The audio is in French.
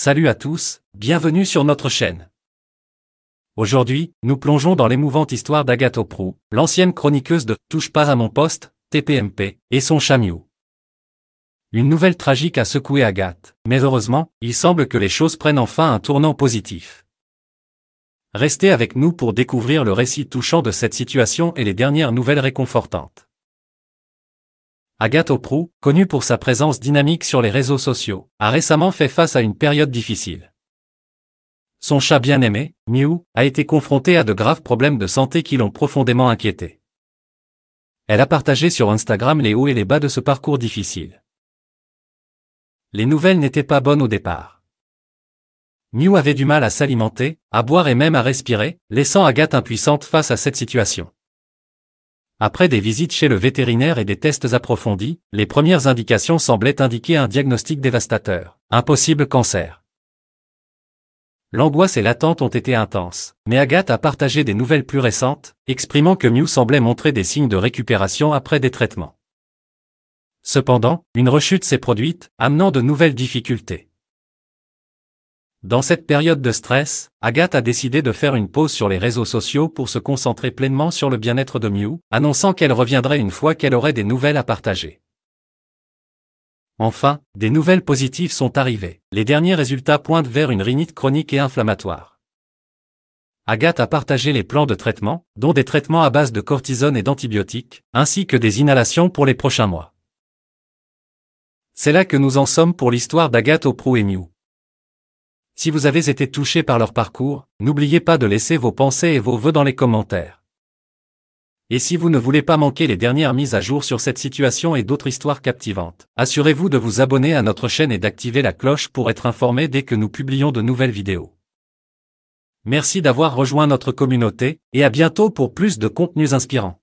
Salut à tous, bienvenue sur notre chaîne. Aujourd'hui, nous plongeons dans l'émouvante histoire d'Agathe Oprou, l'ancienne chroniqueuse de Touche pas à mon poste, TPMP, et son chamiou. Une nouvelle tragique a secoué Agathe, mais heureusement, il semble que les choses prennent enfin un tournant positif. Restez avec nous pour découvrir le récit touchant de cette situation et les dernières nouvelles réconfortantes. Agathe Oprou, connue pour sa présence dynamique sur les réseaux sociaux, a récemment fait face à une période difficile. Son chat bien-aimé, Mew, a été confronté à de graves problèmes de santé qui l'ont profondément inquiété. Elle a partagé sur Instagram les hauts et les bas de ce parcours difficile. Les nouvelles n'étaient pas bonnes au départ. Mew avait du mal à s'alimenter, à boire et même à respirer, laissant Agathe impuissante face à cette situation. Après des visites chez le vétérinaire et des tests approfondis, les premières indications semblaient indiquer un diagnostic dévastateur. Impossible cancer. L'angoisse et l'attente ont été intenses, mais Agathe a partagé des nouvelles plus récentes, exprimant que Mew semblait montrer des signes de récupération après des traitements. Cependant, une rechute s'est produite, amenant de nouvelles difficultés. Dans cette période de stress, Agathe a décidé de faire une pause sur les réseaux sociaux pour se concentrer pleinement sur le bien-être de Mew, annonçant qu'elle reviendrait une fois qu'elle aurait des nouvelles à partager. Enfin, des nouvelles positives sont arrivées. Les derniers résultats pointent vers une rhinite chronique et inflammatoire. Agathe a partagé les plans de traitement, dont des traitements à base de cortisone et d'antibiotiques, ainsi que des inhalations pour les prochains mois. C'est là que nous en sommes pour l'histoire d'Agathe au Prou et Mew. Si vous avez été touché par leur parcours, n'oubliez pas de laisser vos pensées et vos vœux dans les commentaires. Et si vous ne voulez pas manquer les dernières mises à jour sur cette situation et d'autres histoires captivantes, assurez-vous de vous abonner à notre chaîne et d'activer la cloche pour être informé dès que nous publions de nouvelles vidéos. Merci d'avoir rejoint notre communauté, et à bientôt pour plus de contenus inspirants.